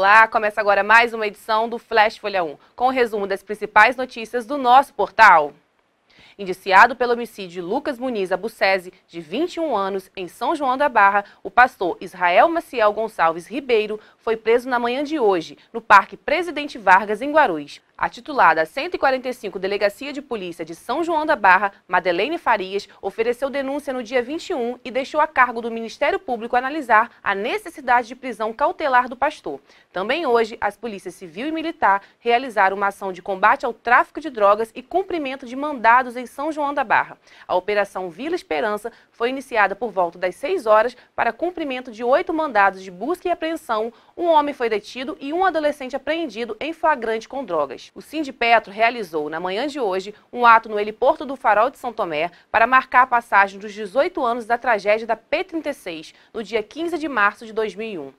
Olá, começa agora mais uma edição do Flash Folha 1, com o um resumo das principais notícias do nosso portal. Indiciado pelo homicídio Lucas Muniz Abusese, de 21 anos, em São João da Barra, o pastor Israel Maciel Gonçalves Ribeiro foi preso na manhã de hoje, no Parque Presidente Vargas, em Guarulhos. A titulada 145 Delegacia de Polícia de São João da Barra, Madeleine Farias, ofereceu denúncia no dia 21 e deixou a cargo do Ministério Público analisar a necessidade de prisão cautelar do pastor. Também hoje, as polícias civil e militar realizaram uma ação de combate ao tráfico de drogas e cumprimento de mandados em São João da Barra. A Operação Vila Esperança foi iniciada por volta das 6 horas para cumprimento de oito mandados de busca e apreensão. Um homem foi detido e um adolescente apreendido em flagrante com drogas. O Sindipetro realizou, na manhã de hoje, um ato no heliporto do Farol de São Tomé para marcar a passagem dos 18 anos da tragédia da P-36, no dia 15 de março de 2001.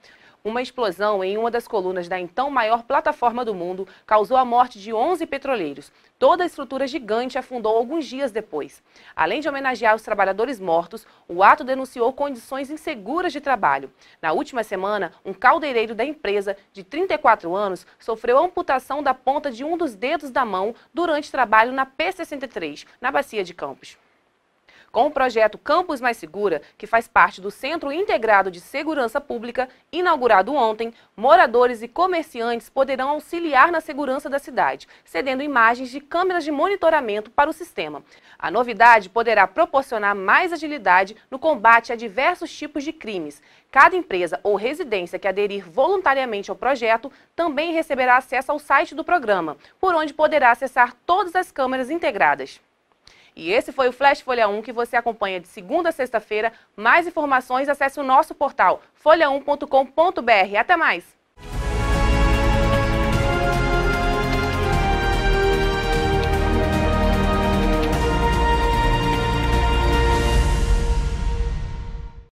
Uma explosão em uma das colunas da então maior plataforma do mundo causou a morte de 11 petroleiros. Toda a estrutura gigante afundou alguns dias depois. Além de homenagear os trabalhadores mortos, o ato denunciou condições inseguras de trabalho. Na última semana, um caldeireiro da empresa, de 34 anos, sofreu amputação da ponta de um dos dedos da mão durante trabalho na P63, na bacia de Campos. Com o projeto Campus Mais Segura, que faz parte do Centro Integrado de Segurança Pública, inaugurado ontem, moradores e comerciantes poderão auxiliar na segurança da cidade, cedendo imagens de câmeras de monitoramento para o sistema. A novidade poderá proporcionar mais agilidade no combate a diversos tipos de crimes. Cada empresa ou residência que aderir voluntariamente ao projeto também receberá acesso ao site do programa, por onde poderá acessar todas as câmeras integradas. E esse foi o Flash Folha 1 que você acompanha de segunda a sexta-feira. Mais informações, acesse o nosso portal folha1.com.br. Até mais!